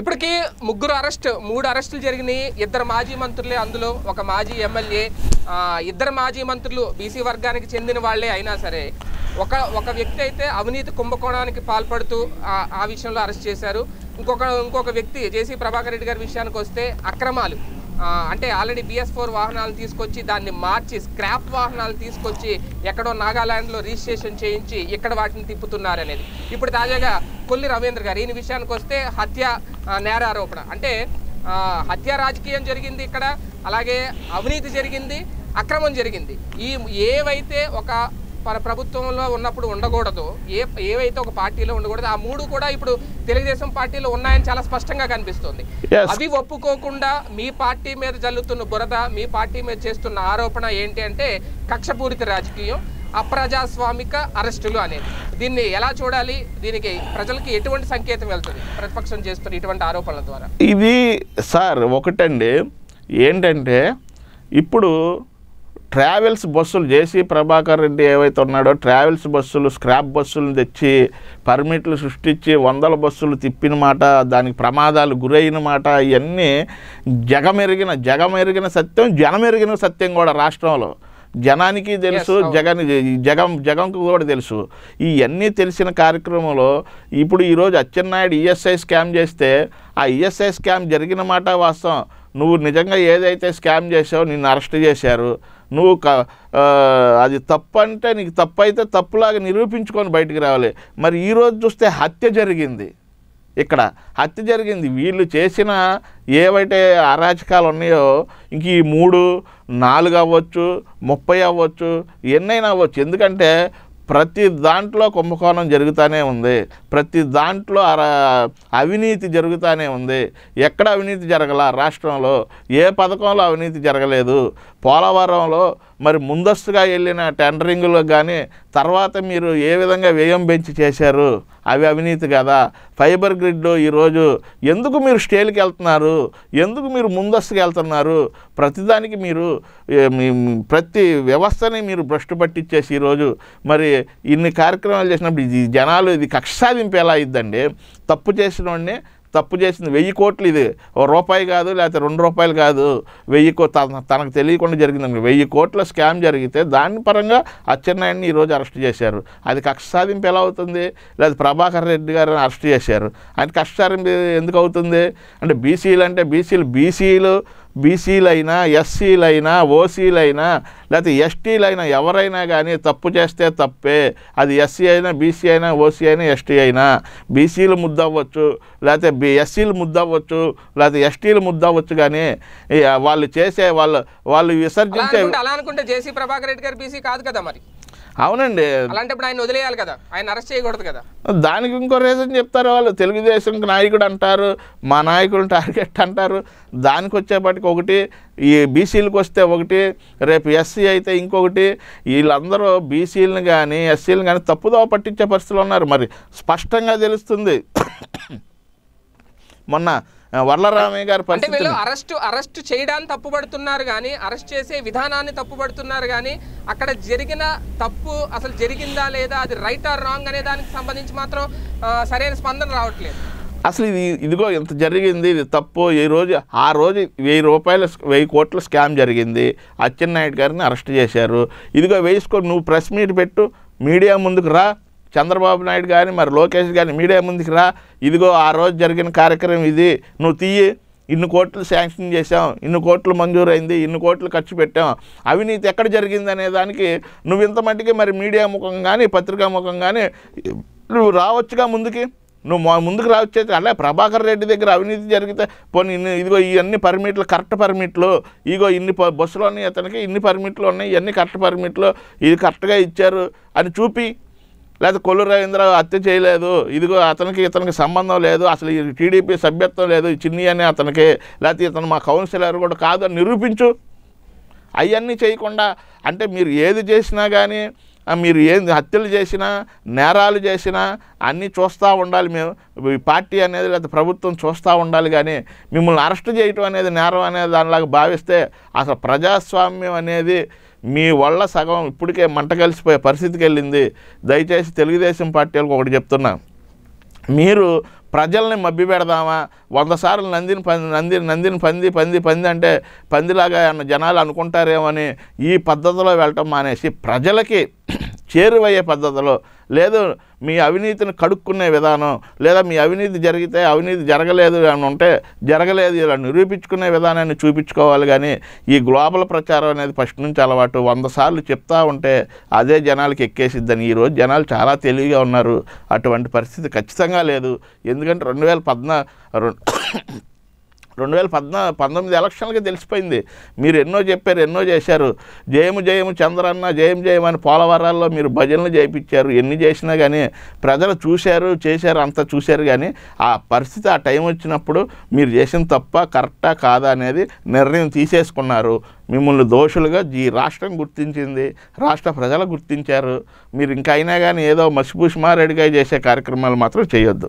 ఇప్పటికీ ముగ్గురు అరెస్ట్ మూడు అరెస్టులు జరిగినాయి ఇద్దరు మాజీ మంత్రులే అందులో ఒక మాజీ ఎమ్మెల్యే ఇద్దరు మాజీ మంత్రులు బీసీ వర్గానికి చెందిన వాళ్లే అయినా సరే ఒక ఒక వ్యక్తి అయితే అవినీతి కుంభకోణానికి పాల్పడుతూ ఆ విషయంలో అరెస్ట్ చేశారు ఇంకొక ఇంకొక వ్యక్తి జేసీ ప్రభాకర్ రెడ్డి గారి విషయానికి వస్తే అక్రమాలు అంటే ఆల్రెడీ బిఎస్ ఫోర్ వాహనాలు తీసుకొచ్చి దాన్ని మార్చి స్క్రాప్ వాహనాలు తీసుకొచ్చి ఎక్కడో నాగాలాండ్లో రిజిస్ట్రేషన్ చేయించి ఇక్కడ వాటిని తిప్పుతున్నారనేది ఇప్పుడు తాజాగా కొల్లి రవీంద్ర గారు ఈయన విషయానికి వస్తే హత్య నేరారోపణ అంటే హత్య రాజకీయం జరిగింది ఇక్కడ అలాగే అవినీతి జరిగింది అక్రమం జరిగింది ఈ ఏవైతే ఒక ప్రభుత్వంలో ఉన్నప్పుడు ఉండకూడదు ఏ ఏవైతే ఒక పార్టీలో ఉండకూడదు ఆ మూడు కూడా ఇప్పుడు తెలుగుదేశం పార్టీలో ఉన్నాయని చాలా స్పష్టంగా కనిపిస్తుంది అవి ఒప్పుకోకుండా మీ పార్టీ మీద జల్లుతున్న బురద మీ పార్టీ మీద చేస్తున్న ఆరోపణ ఏంటి అంటే కక్షపూరిత రాజకీయం అప్రజాస్వామిక అరెస్టులు అనేది దీన్ని ఎలా చూడాలి దీనికి ప్రజలకి ఎటువంటి సంకేతం వెళ్తుంది ప్రతిపక్షం చేస్తున్న ఇటువంటి ఆరోపణల ద్వారా ఇది సార్ ఒకటండి ఏంటంటే ఇప్పుడు ట్రావెల్స్ బస్సులు జేసీ ప్రభాకర్ రెడ్డి ఏవైతే ఉన్నాడో ట్రావెల్స్ బస్సులు స్క్రాప్ బస్సులు తెచ్చి పర్మిట్లు సృష్టించి వందల బస్సులు తిప్పిన మాట దానికి ప్రమాదాలు గురైన మాట ఇవన్నీ జగమెరిగిన జగమెరిగిన సత్యం జనమెరిగిన సత్యం కూడా రాష్ట్రంలో జనానికి తెలుసు జగన్ జగం జగంకు కూడా తెలుసు ఇవన్నీ తెలిసిన కార్యక్రమంలో ఇప్పుడు ఈరోజు అచ్చెన్నాయుడు ఈఎస్ఐ స్కామ్ చేస్తే ఆ ఈఎస్ఐ స్కామ్ జరిగిన మాట వాస్తవం నువ్వు నిజంగా ఏదైతే స్కామ్ చేసావో నిన్ను అరెస్ట్ చేశారు నువ్వు అది తప్పు అంటే నీకు తప్పు అయితే తప్పులాగా నిరూపించుకొని బయటికి రావాలి మరి ఈరోజు చూస్తే హత్య జరిగింది ఇక్కడ హత్య జరిగింది వీళ్ళు చేసిన ఏవైతే అరాచకాలు ఉన్నాయో ఇంక ఈ మూడు నాలుగు అవ్వచ్చు ముప్పై అవ్వచ్చు ఎన్నైనా అవ్వచ్చు ఎందుకంటే ప్రతి దాంట్లో కుంభకోణం జరుగుతూనే ఉంది ప్రతి దాంట్లో అవినీతి జరుగుతూనే ఉంది ఎక్కడ అవినీతి జరగల రాష్ట్రంలో ఏ పథకంలో అవినీతి జరగలేదు పోలవరంలో మరి ముందస్తుగా వెళ్ళిన టెండరింగ్లో కానీ తర్వాత మీరు ఏ విధంగా వ్యయం పెంచి చేశారు అవి అవినీతి కదా ఫైబర్ గ్రిడ్ ఈరోజు ఎందుకు మీరు స్టేల్కి వెళ్తున్నారు ఎందుకు మీరు ముందస్తుకు వెళ్తున్నారు ప్రతిదానికి మీరు ప్రతి వ్యవస్థని మీరు భ్రష్టు పట్టించేసి ఈరోజు మరి ఇన్ని కార్యక్రమాలు చేసినప్పుడు ఇది జనాలు ఇది కక్ష సాధింపు ఎలా ఇద్దండి తప్పు చేసిన వాడిని తప్పు చేసింది వెయ్యి కోట్లు ఇది ఓ రూపాయి కాదు లేకపోతే రెండు రూపాయలు కాదు వెయ్యి కో తనకు తెలియకుండా జరిగింది వెయ్యి కోట్ల స్కామ్ జరిగితే దాని పరంగా అచ్చెన్నాయుడిని ఈరోజు అరెస్ట్ చేశారు అది కక్ష సాధింపు ఎలా అవుతుంది లేదా ప్రభాకర్ రెడ్డి గారిని అరెస్ట్ చేశారు ఆయన కక్ష సాధింపు ఎందుకు అవుతుంది అంటే బీసీలు అంటే బీసీలు బీసీలు బీసీలైనా ఎస్సీలైనా ఓసీలైనా లేకపోతే ఎస్టీలైనా ఎవరైనా కానీ తప్పు చేస్తే తప్పే అది ఎస్సీ అయినా బీసీ అయినా ఓసీ అయినా ఎస్టీ అయినా బీసీలు ముద్దవ్వచ్చు లేకపోతే బి ఎస్సీలు ముద్దవ్వచ్చు లేకపోతే ఎస్టీలు ముద్దవ్వచ్చు కానీ వాళ్ళు చేసే వాళ్ళు వాళ్ళు విసర్జించే అలా అనుకుంటే జేసీ ప్రభాకర్ రెడ్డి గారు బీసీ కాదు కదా మరి అవునండి అలాంటప్పుడు ఆయన వదిలేయాలి కదా ఆయన అరెస్ట్ చేయకూడదు కదా దానికి ఇంకో రీజన్ చెప్తారు వాళ్ళు తెలుగుదేశం నాయకుడు అంటారు మా నాయకులు టార్గెట్ అంటారు దానికి వచ్చేపాటికి ఒకటి ఈ బీసీలకు వస్తే ఒకటి రేపు ఎస్సీ అయితే ఇంకొకటి వీళ్ళందరూ బీసీలను కానీ ఎస్సీలను కానీ తప్పుదో పట్టించే పరిస్థితులు ఉన్నారు మరి స్పష్టంగా తెలుస్తుంది మొన్న వరలరామయ్య గారు పరిస్థితి అరెస్ట్ అరెస్ట్ చేయడానికి తప్పుపడుతున్నారు కానీ అరెస్ట్ చేసే విధానాన్ని తప్పుపడుతున్నారు కానీ అక్కడ జరిగిన తప్పు అసలు జరిగిందా లేదా అది రైట్ ఆర్ రాంగ్ అనే దానికి సంబంధించి మాత్రం సరైన స్పందన రావట్లేదు అసలు ఇది ఇదిగో ఇంత జరిగింది ఇది తప్పు ఈ రోజు ఆ రోజు వెయ్యి రూపాయల వెయ్యి కోట్ల స్కామ్ జరిగింది అచ్చెన్నాయుడు గారిని అరెస్ట్ చేశారు ఇదిగో వేసుకొని నువ్వు ప్రెస్ మీట్ పెట్టు మీడియా ముందుకు రా చంద్రబాబు నాయుడు కానీ మరి లోకేష్ కానీ మీడియా ముందుకు రా ఇదిగో ఆ రోజు జరిగిన కార్యక్రమం ఇది నువ్వు తీయి ఇన్ని కోట్లు శాంక్షన్ చేసాం ఇన్ని కోట్లు మంజూరైంది ఇన్ని కోట్లు ఖర్చు పెట్టాం అవినీతి ఎక్కడ జరిగింది అనే దానికి నువ్వు ఇంత మట్టికి మరి మీడియా ముఖం కానీ పత్రికా ముఖం కానీ నువ్వు రావచ్చుగా ముందుకి నువ్వు మా ముందుకు రావచ్చే అలా ప్రభాకర్ రెడ్డి దగ్గర అవినీతి జరిగితే పోనీ ఇన్ని ఇదిగో ఇవన్నీ పర్మిట్లు కరెక్ట్ పర్మిట్లు ఇగో ఇన్ని బస్సులు ఉన్నాయి అతనికి ఇన్ని పర్మిట్లు ఉన్నాయి ఇవన్నీ కరెక్ట్ పర్మిట్లు ఇది కరెక్ట్గా ఇచ్చారు అని చూపి లేదా కొల్లు రవీంద్ర హత్య చేయలేదు ఇదిగో అతనికి ఇతనికి సంబంధం లేదు అసలు ఈ టీడీపీ సభ్యత్వం లేదు చిన్ని అని అతనికి లేకపోతే ఇతను మా కౌన్సిలర్ కూడా కాదు అని నిరూపించు అవన్నీ చేయకుండా అంటే మీరు ఏది చేసినా కానీ మీరు ఏం హత్యలు చేసినా నేరాలు చేసినా అన్నీ చూస్తూ ఉండాలి మేము ఈ పార్టీ అనేది లేదా ప్రభుత్వం చూస్తూ ఉండాలి కానీ మిమ్మల్ని అరెస్ట్ చేయటం అనేది నేరం అనేది దానిలాగా భావిస్తే అసలు ప్రజాస్వామ్యం అనేది మీ వల్ల సగం ఇప్పటికే మంట కలిసిపోయే పరిస్థితికి వెళ్ళింది దయచేసి తెలుగుదేశం వాళ్ళకి ఒకటి చెప్తున్నా మీరు ప్రజల్ని మబ్బి పెడదామా వంద సార్లు నందిని పంది నంది నందిని పంది పంది పంది అంటే పందిలాగా జనాలు అనుకుంటారేమని ఈ పద్ధతిలో వెళ్ళటం మానేసి ప్రజలకి చేరువయ్యే పద్ధతిలో లేదు మీ అవినీతిని కడుక్కునే విధానం లేదా మీ అవినీతి జరిగితే అవినీతి జరగలేదు అని ఉంటే జరగలేదు ఇలా నిరూపించుకునే విధానాన్ని చూపించుకోవాలి కానీ ఈ గ్లోబల్ ప్రచారం అనేది ఫస్ట్ నుంచి అలవాటు వంద సార్లు చెప్తా ఉంటే అదే జనాలకి ఎక్కేసిద్దని ఈరోజు జనాలు చాలా తెలివిగా ఉన్నారు అటువంటి పరిస్థితి ఖచ్చితంగా లేదు ఎందుకంటే రెండు వేల పద్నా రెండు వేల పద్నా పంతొమ్మిది ఎలక్షన్లకి తెలిసిపోయింది మీరు ఎన్నో చెప్పారు ఎన్నో చేశారు జయము జయము చంద్రన్న జయం జయం అని పోలవరాల్లో మీరు భజనలు చేయించారు ఎన్ని చేసినా కానీ ప్రజలు చూశారు చేశారు అంతా చూశారు కానీ ఆ పరిస్థితి ఆ టైం వచ్చినప్పుడు మీరు చేసిన తప్ప కరెక్టా కాదా అనేది నిర్ణయం తీసేసుకున్నారు మిమ్మల్ని దోషులుగా ఈ రాష్ట్రం గుర్తించింది రాష్ట్ర ప్రజలు గుర్తించారు మీరు అయినా కానీ ఏదో మసిపూసి చేసే కార్యక్రమాలు మాత్రం చేయొద్దు